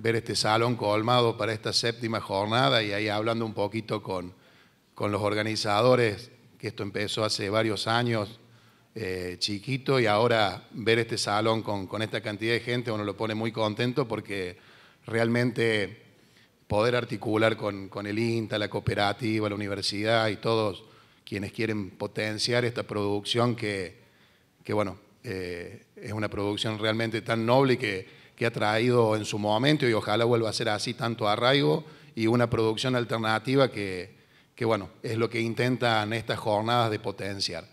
ver este salón colmado para esta séptima jornada y ahí hablando un poquito con, con los organizadores, que esto empezó hace varios años eh, chiquito y ahora ver este salón con, esta cantidad de gente uno lo pone muy contento porque realmente poder articular con, el INTA, la cooperativa, la universidad y todos quienes quieren potenciar esta producción que, que bueno, eh, es una producción realmente tan noble que que ha traído en su momento y ojalá vuelva a ser así tanto arraigo y una producción alternativa que, que bueno, es lo que intentan estas jornadas de potenciar.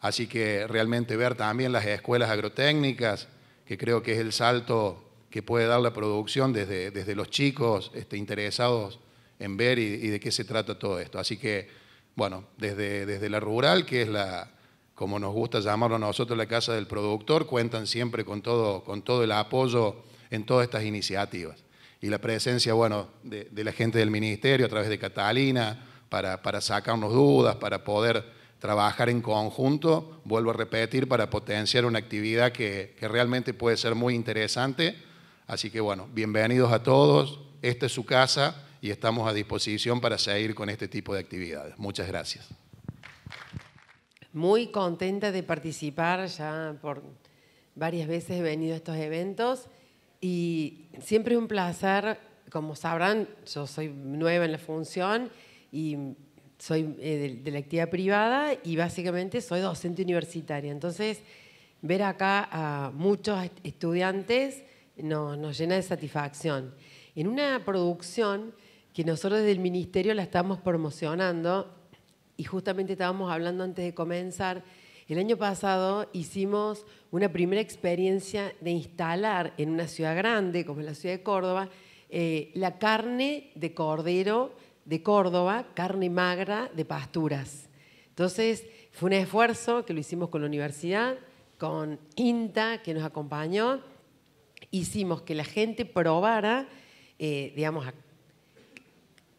Así que realmente ver también las escuelas agrotécnicas, que creo que es el salto que puede dar la producción desde, desde los chicos este, interesados en ver y, de qué se trata todo esto. Así que, bueno, desde, desde la rural, que es la, como nos gusta llamarlo a nosotros, la casa del productor, cuentan siempre con todo, con todo el apoyo en todas estas iniciativas. Y la presencia, bueno, de, la gente del ministerio a través de Catalina, para, para sacarnos dudas, para poder trabajar en conjunto, vuelvo a repetir, para potenciar una actividad que, que realmente puede ser muy interesante. Así que bueno, bienvenidos a todos, esta es su casa y estamos a disposición para seguir con este tipo de actividades. Muchas gracias. Muy contenta de participar, ya por varias veces he venido a estos eventos. Y siempre es un placer, como sabrán, yo soy nueva en la función y soy eh, de, la actividad privada y básicamente soy docente universitaria. Entonces, ver acá a muchos estudiantes nos, llena de satisfacción. En una producción que nosotros desde el ministerio la estamos promocionando y justamente estábamos hablando antes de comenzar el año pasado hicimos una primera experiencia de instalar en una ciudad grande como es la ciudad de Córdoba eh, la carne de cordero de Córdoba, carne magra de pasturas. Entonces fue un esfuerzo que lo hicimos con la universidad, con INTA que nos acompañó. Hicimos que la gente probara, eh, digamos,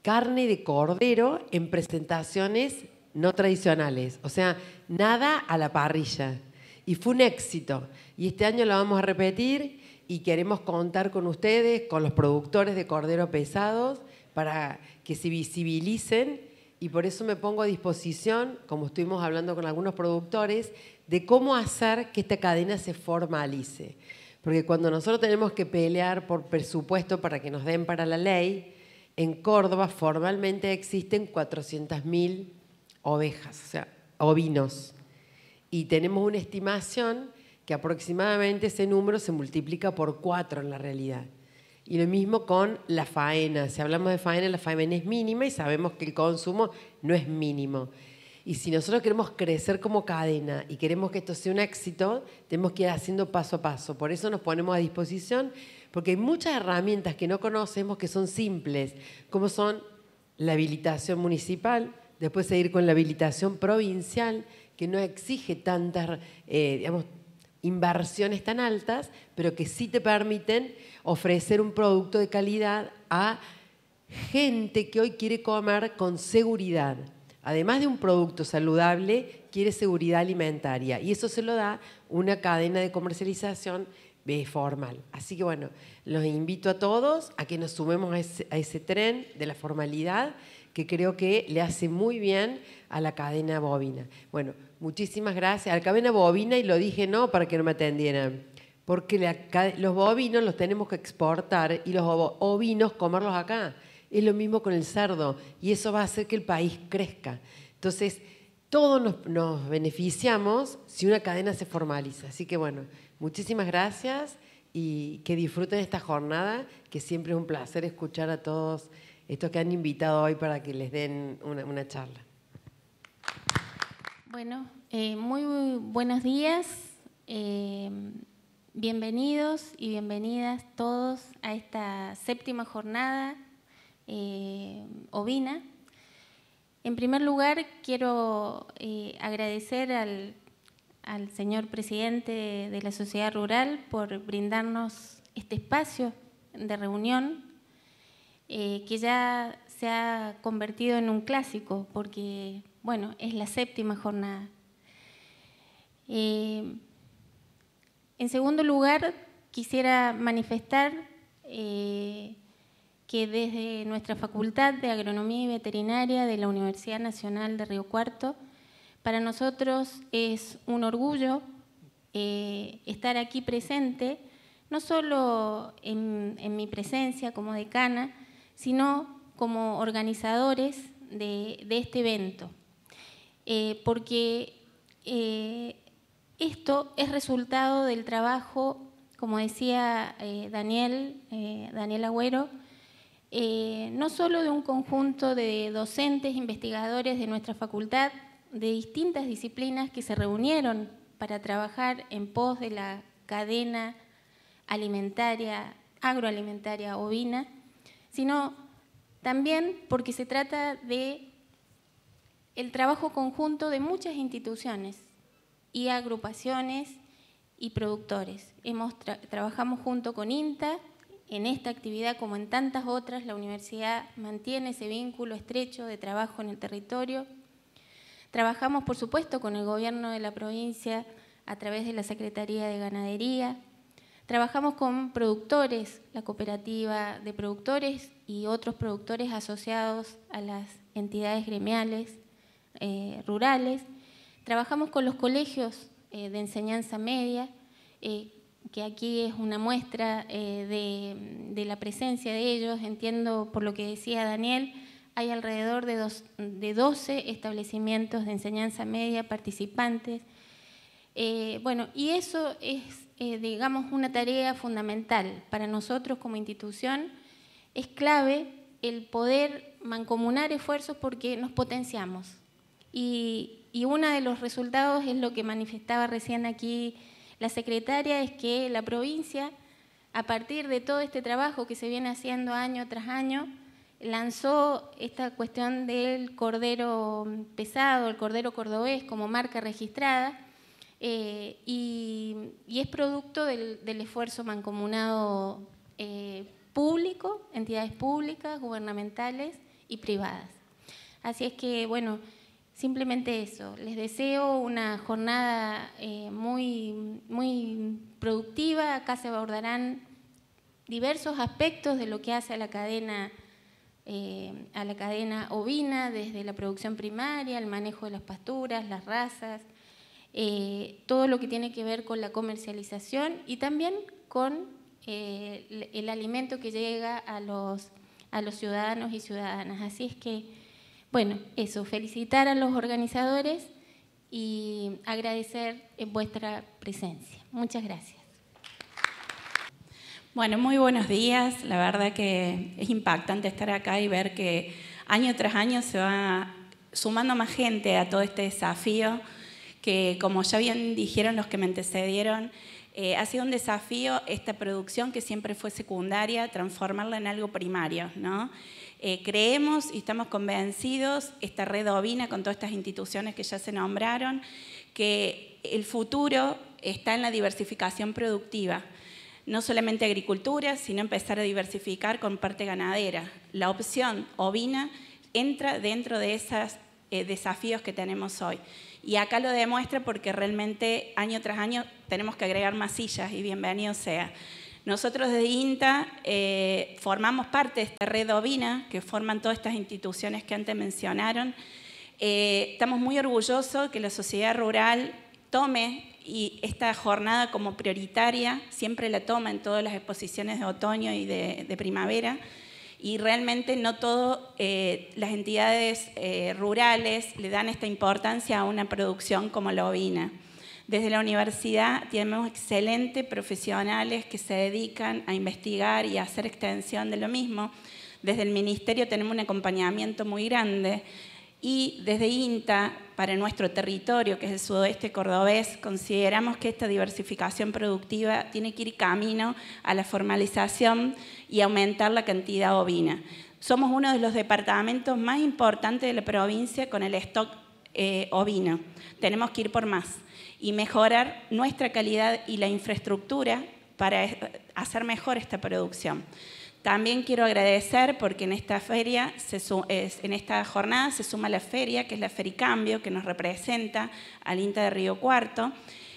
carne de cordero en presentaciones no tradicionales, o sea, nada a la parrilla. Y fue un éxito. Y este año lo vamos a repetir y queremos contar con ustedes, con los productores de Cordero Pesados, para que se visibilicen. Y por eso me pongo a disposición, como estuvimos hablando con algunos productores, de cómo hacer que esta cadena se formalice. Porque cuando nosotros tenemos que pelear por presupuesto para que nos den para la ley, en Córdoba formalmente existen 400.000 ovejas, o sea, ovinos. Y tenemos una estimación que aproximadamente ese número se multiplica por cuatro en la realidad. Y lo mismo con la faena. Si hablamos de faena, la faena es mínima y sabemos que el consumo no es mínimo. Y si nosotros queremos crecer como cadena y queremos que esto sea un éxito, tenemos que ir haciendo paso a paso. Por eso nos ponemos a disposición, porque hay muchas herramientas que no conocemos que son simples, como son la habilitación municipal, después seguir con la habilitación provincial, que no exige tantas, eh, inversiones tan altas, pero que sí te permiten ofrecer un producto de calidad a gente que hoy quiere comer con seguridad. Además de un producto saludable, quiere seguridad alimentaria y eso se lo da una cadena de comercialización formal. Así que bueno, los invito a todos a que nos sumemos a ese, tren de la formalidad que creo que le hace muy bien a la cadena bovina. Bueno, muchísimas gracias. A la cadena bovina, y lo dije no para que no me atendieran, porque los bovinos los tenemos que exportar y los ovinos comerlos acá. Es lo mismo con el cerdo y eso va a hacer que el país crezca. Entonces, todos nos, beneficiamos si una cadena se formaliza. Así que bueno, muchísimas gracias y que disfruten esta jornada, que siempre es un placer escuchar a todos estos que han invitado hoy para que les den una, charla. Bueno, eh, muy, buenos días. Eh, bienvenidos y bienvenidas todos a esta séptima jornada eh, ovina en primer lugar, quiero eh, agradecer al, señor presidente de la Sociedad Rural por brindarnos este espacio de reunión eh, que ya se ha convertido en un clásico porque, bueno, es la séptima jornada. Eh, en segundo lugar, quisiera manifestar que desde nuestra Facultad de Agronomía y Veterinaria de la Universidad Nacional de Río Cuarto, para nosotros es un orgullo eh, estar aquí presente, no solo en, mi presencia como decana, sino como organizadores de, este evento, eh, porque eh, esto es resultado del trabajo, como decía Daniel, Daniel Agüero, eh, no solo de un conjunto de docentes, investigadores de nuestra facultad, de distintas disciplinas que se reunieron para trabajar en pos de la cadena alimentaria, agroalimentaria ovina, sino también porque se trata de el trabajo conjunto de muchas instituciones y agrupaciones y productores. trabajamos junto con INTA, en esta actividad, como en tantas otras, la universidad mantiene ese vínculo estrecho de trabajo en el territorio. Trabajamos, por supuesto, con el gobierno de la provincia a través de la Secretaría de Ganadería. Trabajamos con productores, la cooperativa de productores y otros productores asociados a las entidades gremiales eh, rurales. Trabajamos con los colegios eh, de enseñanza media, eh, que aquí es una muestra eh, de, la presencia de ellos. Entiendo por lo que decía Daniel, hay alrededor de, 12 establecimientos de enseñanza media participantes. Eh, bueno, y eso es, eh, digamos, una tarea fundamental para nosotros como institución. Es clave el poder mancomunar esfuerzos porque nos potenciamos. Y, y uno de los resultados es lo que manifestaba recién aquí la secretaria es que la provincia, a partir de todo este trabajo que se viene haciendo año tras año, lanzó esta cuestión del cordero pesado, el cordero cordobés como marca registrada, eh, y, es producto del, esfuerzo mancomunado eh, público, entidades públicas, gubernamentales y privadas. Así es que, bueno, Simplemente eso, les deseo una jornada eh, muy, muy productiva, acá se abordarán diversos aspectos de lo que hace a la cadena eh, a la cadena ovina, desde la producción primaria, el manejo de las pasturas, las razas, eh, todo lo que tiene que ver con la comercialización y también con el, alimento que llega a los, a los ciudadanos y ciudadanas. Así es que bueno, eso, felicitar a los organizadores y agradecer vuestra presencia. Muchas gracias. Bueno, muy buenos días. La verdad que es impactante estar acá y ver que año tras año se va sumando más gente a todo este desafío que, como ya bien dijeron los que me antecedieron, eh, ha sido un desafío esta producción que siempre fue secundaria, transformarla en algo primario, ¿no? Eh, creemos y estamos convencidos, esta red ovina con todas estas instituciones que ya se nombraron, que el futuro está en la diversificación productiva. No solamente agricultura, sino empezar a diversificar con parte ganadera. La opción ovina entra dentro de esos eh, desafíos que tenemos hoy. Y acá lo demuestra porque realmente año tras año tenemos que agregar más sillas y bienvenido sea. Nosotros de INTA eh, formamos parte de esta red ovina que forman todas estas instituciones que antes mencionaron. Eh, estamos muy orgullosos de que la sociedad rural tome y esta jornada como prioritaria, siempre la toma en todas las exposiciones de otoño y de, primavera, y realmente no todas eh, las entidades rurales le dan esta importancia a una producción como la ovina. Desde la universidad tenemos excelentes profesionales que se dedican a investigar y a hacer extensión de lo mismo. Desde el ministerio tenemos un acompañamiento muy grande y desde INTA, para nuestro territorio, que es el sudoeste cordobés, consideramos que esta diversificación productiva tiene que ir camino a la formalización y aumentar la cantidad ovina. Somos uno de los departamentos más importantes de la provincia con el stock eh, ovino. Tenemos que ir por más y mejorar nuestra calidad y la infraestructura para eh, hacer mejor esta producción. También quiero agradecer porque en esta feria, se en esta jornada se suma la feria, que es la Fericambio, que nos representa al INTA de Río Cuarto.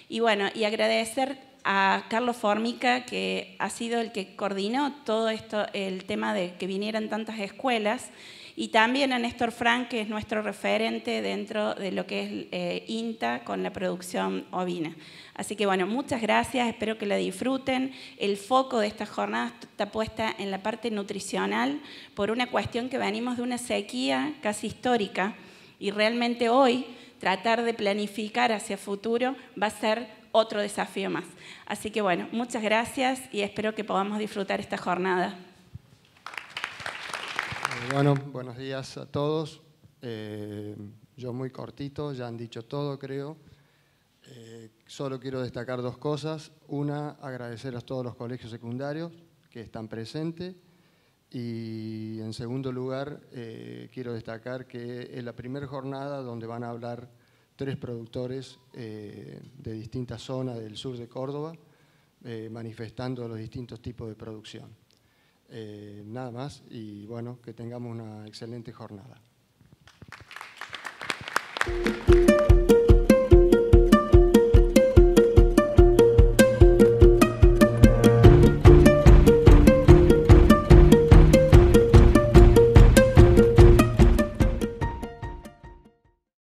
Y bueno, y agradecer a Carlos Formica, que ha sido el que coordinó todo esto, el tema de que vinieran tantas escuelas y también a Néstor Frank, que es nuestro referente dentro de lo que es eh, INTA con la producción ovina. Así que bueno, muchas gracias, espero que la disfruten. El foco de esta jornada está puesta en la parte nutricional por una cuestión que venimos de una sequía casi histórica y realmente hoy tratar de planificar hacia futuro va a ser otro desafío más. Así que bueno, muchas gracias y espero que podamos disfrutar esta jornada. Bueno, buenos días a todos. Eh, yo muy cortito, ya han dicho todo creo. Eh, solo quiero destacar dos cosas. Una, agradecer a todos los colegios secundarios que están presentes. Y en segundo lugar, eh, quiero destacar que es la primera jornada donde van a hablar tres productores de distintas zonas del sur de Córdoba, manifestando los distintos tipos de producción. Eh, nada más y bueno, que tengamos una excelente jornada.